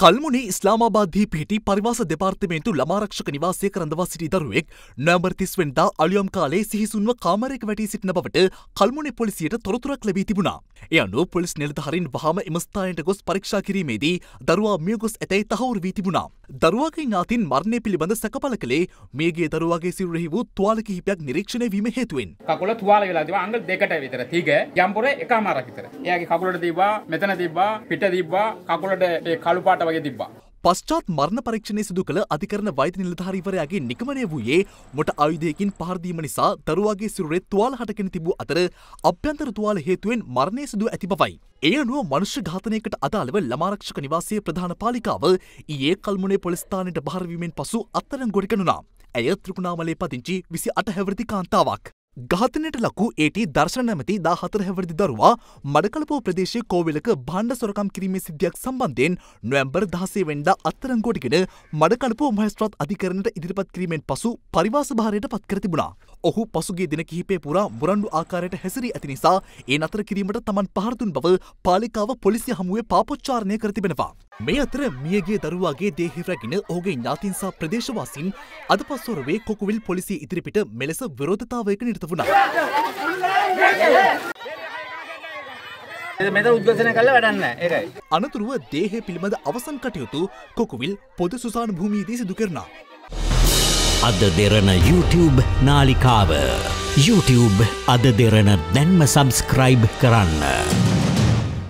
කල්මුණේ ඉස්ලාමාබාද්දී පිහිටි පරිවාස දෙපාර්තමේන්තු ළමාරක්ෂක නිවාසය කරඳවා සිටි දරුවෙක් නොවැම්බර් 30 වෙනිදා අලුයම් කාලේ සිහිසුන්ව කාමරයක වැටී සිටින බවට කල්මුණේ පොලිසියට තොරතුරක් ලැබී තිබුණා. ඒ අනුව පොලිස් නිලධාරීන් වහාම එම ස්ථානයට ගොස් පරීක්ෂා කිරීමේදී දරුවා මියගොස් ඇතැයි තහවුරු වී තිබුණා. දරුවගේ ඥාතින් මරණය පිළිබඳ සැකපල කළේ මේගේ දරුවගේ සිරුරෙහි වූ තුවාල කිහිපයක් නිරීක්ෂණය වීම හේතුවෙන්. කකුල තුවාල වෙලා තිබා අඟල් දෙකට විතර තිග යම්පොරේ එකමාරක් විතර. එයාගේ කකුලට තිබ්බා මෙතන තිබ්බා පිට තිබ්බා කකුලට කළු පාට වගේ තිබ්බා. පශ්චාත් මරණ පරීක්ෂණය සිදු කළ අධිකරණ වෛද්‍ය නිලධාරීවරයාගේ නිගමනය වූයේ මොට ආයුධයකින් පහරදීම නිසා දරුවාගේ සිරුරේ තුවාල හටගෙන තිබූ අතර අභ්‍යන්තර තුවාල හේතුවෙන් මරණය සිදුව ඇති බවයි. ඒ අනුව මනුෂ්‍ය ඝාතනයකට අදාළව ළමාරක්ෂක නිවාසයේ ප්‍රධාන පාලිකාව ඊයේ කල්මුණේ පොලිස් ස්ථානයට බහරවීමෙන් පසු අත්තරන් ගොඩ ගනුනා. ඇය ත්‍රිකුණාමලේ පදිංචි විසි අට හැවරදි කාන්තාවක්. ඝාතනයට ලකු ඒටි දර්ශන නැමති දා හතරහැවරදි දරුවා මඩකලපෝ ප්‍රදේශයේ කෝවිලක භාණ්ඩ සොරකම් කිරීමේ සිද්ධියක් සම්බන්ධයෙන් නොවැම්බර් දහසේ වෙන්ඩා අත්තරංගෝටිගෙන මඩකලපෝ මහස්ත්‍රාත් අධිකරණයට ඉදිරිපත් කිරීමෙන් පසු පරිවාස භාරයට පත්කර තිබුණා. ඔහු පසුගේ දින කිහිපේ පුරා මුරණ්ඩු ආකාරයට හැසිරී ඇති නිසා ඒ නතර කිරීමට තමන් පහරදුන් බව පාලිකාව පොලිසිය හමුවේ පාපොච්චාරණය කර තිබෙනවා. මේ අතර මියගේ දරුවාගේ දේහි රැගෙන ඔහුගේ ඥාතින් සහ ප්‍රදේශවාසින් අද පස්වරුවේ කොකුවිල් පොලිසිය ඉදිරිපිට මෙලෙස විරෝධතාවයක නිරත වුණා. මෙතන උද්ඝෝෂණය කළා වැඩක් නැහැ. ඒකයි. අනතුරුව දේහය පිළිබඳ අවසන් කටයුතු කොකුවිල් පොද සුසාන භූමියේදී සිදු කරනවා. අද දෙරන YouTube නාලිකාව YouTube අද දෙරන දැන්ම සබස්ක්‍රයිබ් කරන්න.